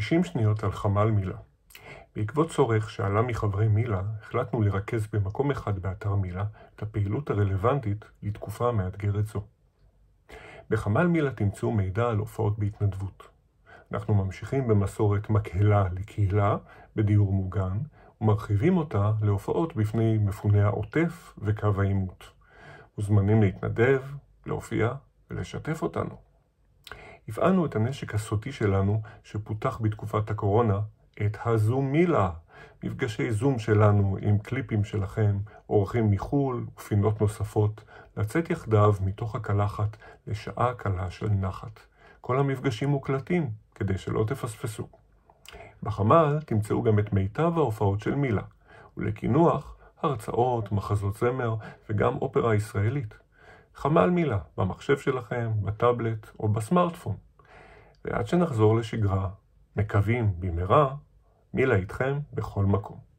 60 שניות על חמ"ל מילה. בעקבות צורך שעלה מחברי מילה, החלטנו לרכז במקום אחד באתר מילה את הפעילות הרלוונטית לתקופה מאתגרת זו. בחמ"ל מילה תמצאו מידע על הופעות בהתנדבות. אנחנו ממשיכים במסורת מקהלה לקהילה בדיור מוגן, ומרחיבים אותה להופעות בפני מפוני העוטף וקו העימות. מוזמנים להתנדב, להופיע ולשתף אותנו. הפעלנו את הנשק הסוטי שלנו, שפותח בתקופת הקורונה, את הזומילה. מפגשי זום שלנו עם קליפים שלכם, אורחים מחו"ל ופינות נוספות, לצאת יחדיו מתוך הקלחת לשעה קלה של נחת. כל המפגשים מוקלטים, כדי שלא תפספסו. בחמ"ל תמצאו גם את מיטב ההופעות של מילה, ולקינוח, הרצאות, מחזות זמר וגם אופרה ישראלית. חמ"ל מילה, במחשב שלכם, בטאבלט או בסמארטפון. ועד שנחזור לשגרה, מקווים במהרה, מילה איתכם בכל מקום.